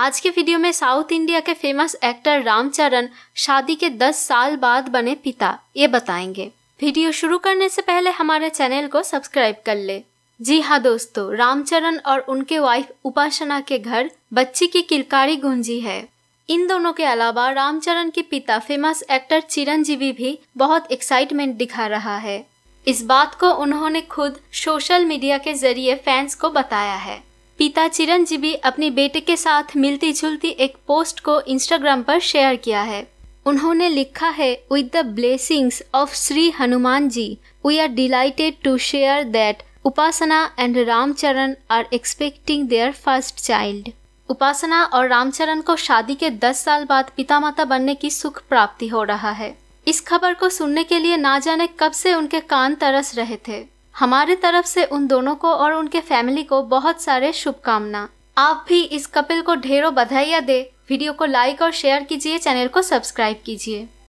आज के वीडियो में साउथ इंडिया के फेमस एक्टर रामचरण शादी के 10 साल बाद बने पिता ये बताएंगे वीडियो शुरू करने से पहले हमारे चैनल को सब्सक्राइब कर ले जी हाँ दोस्तों रामचरण और उनके वाइफ उपासना के घर बच्ची की किलकारी गुंजी है इन दोनों के अलावा रामचरण के पिता फेमस एक्टर चिरंजीवी भी बहुत एक्साइटमेंट दिखा रहा है इस बात को उन्होंने खुद सोशल मीडिया के जरिए फैंस को बताया है पिता चिरंजीवी अपने बेटे के साथ मिलती जुलती एक पोस्ट को इंस्टाग्राम पर शेयर किया है उन्होंने लिखा है with the blessings of Shri Hanuman ji we are delighted to share that Upasana and Ram Charan are expecting their first child Upasana और रामचरण को शादी के 10 साल बाद पिता माता बनने की सुख प्राप्ति हो रहा है इस खबर को सुनने के लिए ना जाने कब से उनके कान तरस रहे थे हमारे तरफ से उन दोनों को और उनके फैमिली को बहुत सारे शुभकामना आप भी इस कपिल को ढेरों बधाइयाँ दे वीडियो को लाइक और शेयर कीजिए चैनल को सब्सक्राइब कीजिए